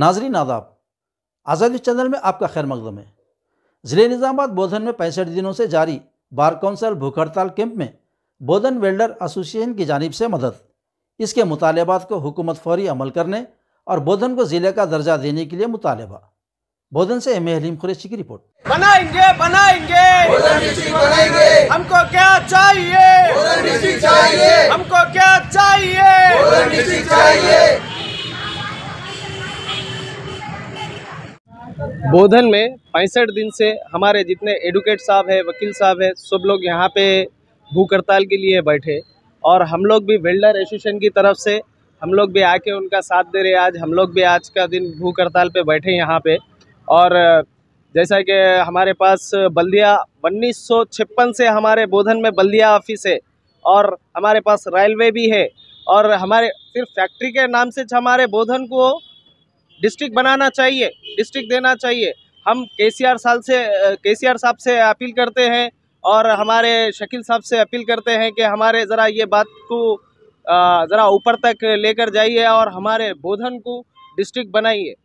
नाजरी नादाब आज़ादी चैनल में आपका खैर मकदम है ज़िले निज़ामबाद बोधन में पैंसठ दिनों से जारी बार कौंसल भूख हड़ताल कैंप में बोधन वेल्डर एसोसिएशन की जानब से मदद इसके मुतालबात को हुकूमत फौरी अमल करने और बोधन को ज़िले का दर्जा देने के लिए मुतालबा बोधन से एम एलीम खुरैशी की रिपोर्ट बनाएंगे बनाएंगे बनाएंगे हमको क्या चाहिए चाहिए हमको क्या चाहिए चाहिए बोधन में पैंसठ दिन से हमारे जितने एडवोकेट साहब है वकील साहब है सब लोग यहाँ पे भूख हड़ताल के लिए बैठे और हम लोग भी वेल्डर एसोसिएशन की तरफ से हम लोग भी आके उनका साथ दे रहे आज हम लोग भी आज का दिन भूख हड़ताल पे बैठे यहाँ पे और जैसा कि हमारे पास बल्दिया उन्नीस से हमारे बोधन में बल्दिया ऑफिस है और हमारे पास रेलवे भी है और हमारे सिर्फ फैक्ट्री के नाम से हमारे बोधन को डिस्ट्रिक्ट बनाना चाहिए डिस्ट्रिक्ट देना चाहिए हम के सी आर साल से के सी आर साहब से अपील करते हैं और हमारे शकील साहब से अपील करते हैं कि हमारे ज़रा ये बात को ज़रा ऊपर तक लेकर जाइए और हमारे बोधन को डिस्ट्रिक्ट बनाइए